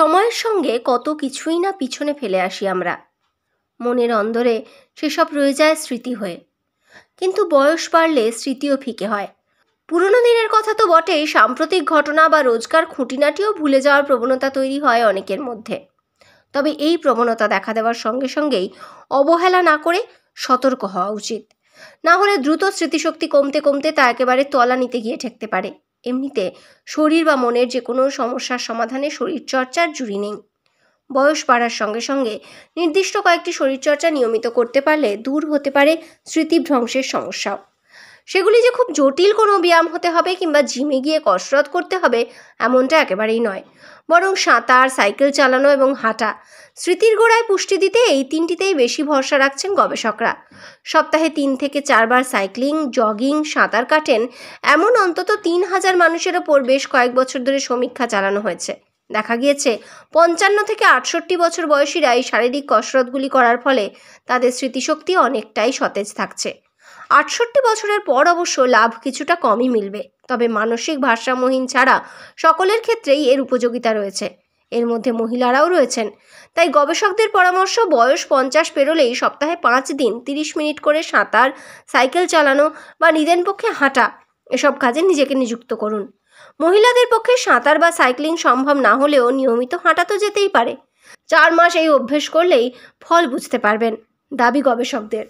সময়ের সঙ্গে কত কিছুই না পিছনে ফেলে আসি আমরা মনের অন্দরে সেসব রয়ে যায় স্মৃতি হয়ে কিন্তু বয়স বাড়লে স্মৃতিও ফিকে হয় পুরনো দিনের কথা তো বটেই সাম্প্রতিক ঘটনা বা রোজকার খুঁটিনাটিও ভুলে যাওয়ার প্রবণতা তৈরি হয় অনেকের মধ্যে তবে এই প্রবণতা দেখা দেওয়ার সঙ্গে সঙ্গেই অবহেলা না করে সতর্ক হওয়া উচিত না হলে দ্রুত স্মৃতিশক্তি কমতে কমতে তা একেবারে তলা নিতে গিয়ে ঠেকতে পারে এমনিতে শরীর বা মনের যে কোনো সমস্যার সমাধানে শরীরচর্চার জুড়ি নেই বয়স বাড়ার সঙ্গে সঙ্গে নির্দিষ্ট কয়েকটি শরীরচর্চা নিয়মিত করতে পারলে দূর হতে পারে স্মৃতিভ্রংশের সমস্যাও সেগুলি যে খুব জটিল কোনো ব্যায়াম হতে হবে কিংবা জিমে গিয়ে কসরত করতে হবে এমনটা একেবারেই নয় বরং সাঁতার সাইকেল চালানো এবং হাঁটা স্মৃতির গোড়ায় পুষ্টি দিতে এই তিনটিতেই বেশি ভরসা রাখছেন গবেষকরা সপ্তাহে তিন থেকে চারবার সাইক্লিং জগিং সাঁতার কাটেন এমন অন্তত তিন হাজার মানুষের ওপর বেশ কয়েক বছর ধরে সমীক্ষা চালানো হয়েছে দেখা গিয়েছে পঞ্চান্ন থেকে আটষট্টি বছর বয়সীরা এই শারীরিক কসরতগুলি করার ফলে তাদের স্মৃতিশক্তি অনেকটাই সতেজ থাকছে আটষট্টি বছরের পর অবশ্য লাভ কিছুটা কমই মিলবে তবে মানসিক ভারসাম্যহীন ছাড়া সকলের ক্ষেত্রেই এর উপযোগিতা রয়েছে এর মধ্যে মহিলারাও রয়েছেন তাই গবেষকদের পরামর্শ বয়স পঞ্চাশ পেরোলেই সপ্তাহে পাঁচ দিন তিরিশ মিনিট করে সাঁতার সাইকেল চালানো বা নিদেন পক্ষে হাঁটা এসব কাজে নিজেকে নিযুক্ত করুন মহিলাদের পক্ষে সাঁতার বা সাইক্লিং সম্ভব না হলেও নিয়মিত হাঁটা তো যেতেই পারে চার মাস এই অভ্যেস করলেই ফল বুঝতে পারবেন দাবি গবেষকদের